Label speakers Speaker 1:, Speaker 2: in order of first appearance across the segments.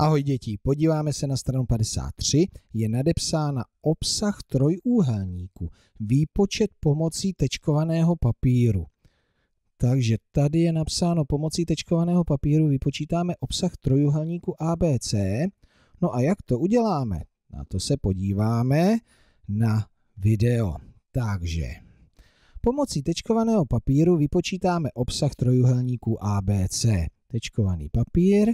Speaker 1: Ahoj děti, podíváme se na stranu 53, je nadepsána obsah trojúhelníku, výpočet pomocí tečkovaného papíru. Takže tady je napsáno pomocí tečkovaného papíru vypočítáme obsah trojúhelníku ABC. No a jak to uděláme? Na to se podíváme na video. Takže pomocí tečkovaného papíru vypočítáme obsah trojúhelníku ABC. Tečkovaný papír,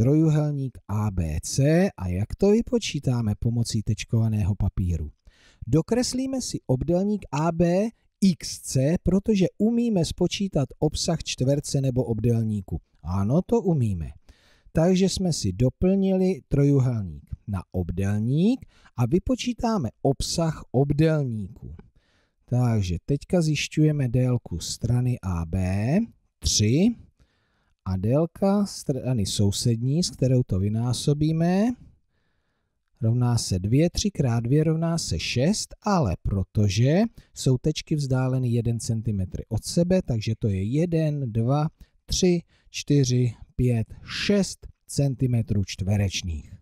Speaker 1: trojuhelník ABC a jak to vypočítáme pomocí tečkovaného papíru. Dokreslíme si obdelník AB XC, protože umíme spočítat obsah čtverce nebo obdelníku. Ano, to umíme. Takže jsme si doplnili trojuhelník na obdelník a vypočítáme obsah obdelníku. Takže teďka zjišťujeme délku strany AB 3 a délka strany sousední, s kterou to vynásobíme, rovná se 2, 3 x 2 rovná se 6, ale protože jsou tečky vzdáleny 1 cm od sebe, takže to je 1, 2, 3, 4, 5, 6 cm čtverečných.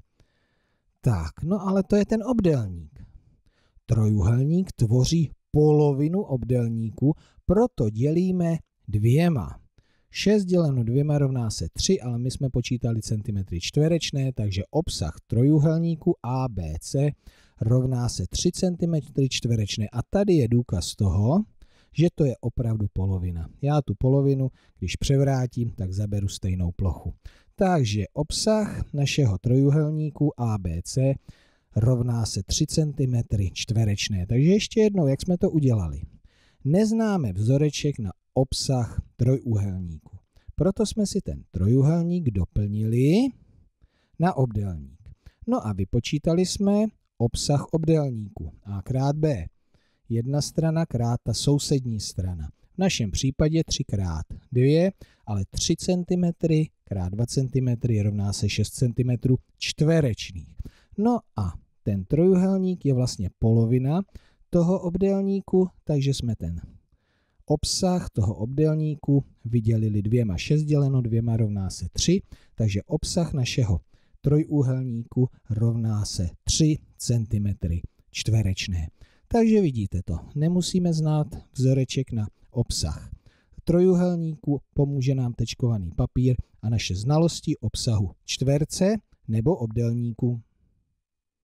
Speaker 1: Tak, no ale to je ten obdelník. Trojuhelník tvoří polovinu obdelníku, proto dělíme dvěma. 6 děleno dvěma rovná se 3, ale my jsme počítali centimetry čtverečné, takže obsah trojuhelníku ABC rovná se 3 cm čtverečné. A tady je důkaz toho, že to je opravdu polovina. Já tu polovinu, když převrátím, tak zaberu stejnou plochu. Takže obsah našeho trojuhelníku ABC rovná se 3 cm čtverečné. Takže ještě jednou, jak jsme to udělali. Neznáme vzoreček na obsah trojuhelníku. Proto jsme si ten trojuhelník doplnili na obdélník. No a vypočítali jsme obsah obdélníku A krát B. Jedna strana krát ta sousední strana. V našem případě 3 krát 2, ale 3 cm krát 2 cm rovná se 6 cm čtverečných. No a ten trojuhelník je vlastně polovina toho obdélníku, takže jsme ten obsah toho obdélníku vydělili dvěma. 6 děleno dvěma rovná se 3, takže obsah našeho trojúhelníku rovná se 3 cm čtverečné. Takže vidíte to, nemusíme znát vzoreček na obsah trojuhelníku pomůže nám tečkovaný papír a naše znalosti obsahu čtverce nebo obdelníku.